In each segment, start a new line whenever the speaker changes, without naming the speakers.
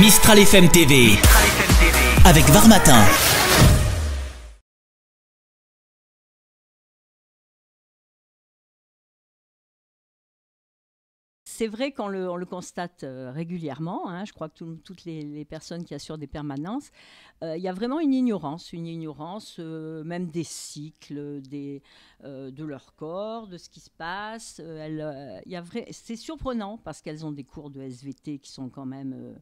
Mistral FM TV. Avec Varmatin. c'est vrai qu'on le, constate
euh, régulièrement. Hein. je crois que toutes les, personnes qui assurent des permanences, euh, il y a vraiment une ignorance, une ignorance euh, même des cycles, de leur corps, de ce qui se passe. c'est surprenant parce qu'elles ont des cours de SVT qui sont quand même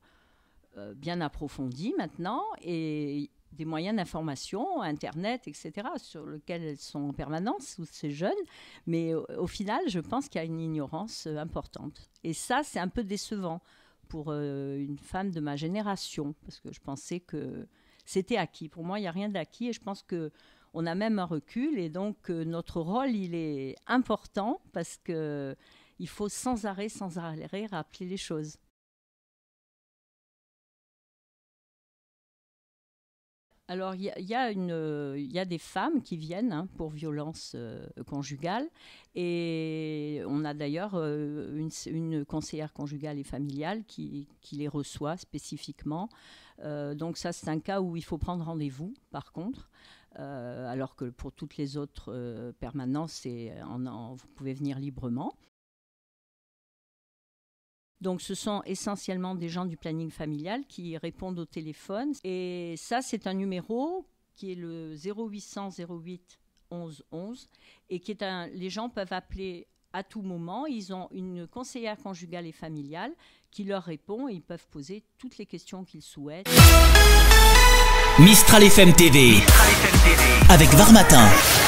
euh, bien approfondies maintenant et des moyens d'information, Internet, etc., sur lesquels elles sont en permanence, ou ces jeunes. Mais au, final, je pense qu'il y a une ignorance euh, importante. Et ça, c'est un peu décevant pour euh, une femme de ma génération, parce que je pensais que c'était acquis. Pour moi, il n'y a rien d'acquis, et je pense que on a même un recul, et donc notre rôle, il est
important, parce qu'il faut sans arrêt, sans arrêt rappeler les choses. Alors, il y, a des femmes qui viennent hein, pour violence euh, conjugale.
Et on a d'ailleurs euh, une, conseillère conjugale et familiale qui, les reçoit spécifiquement. Euh, donc, ça, c'est un cas où il faut prendre rendez-vous, par contre. alors que pour toutes les autres permanences, vous pouvez venir librement. Donc ce sont essentiellement des gens du planning familial qui répondent au téléphone. Et ça, c'est un numéro qui est le 0800 08 11 11 et qui est un, les gens peuvent appeler à tout moment. Ils ont une conseillère conjugale et familiale qui leur répond et ils peuvent poser toutes les questions qu'ils souhaitent.
Mistral FM avec Varmatin. Matin.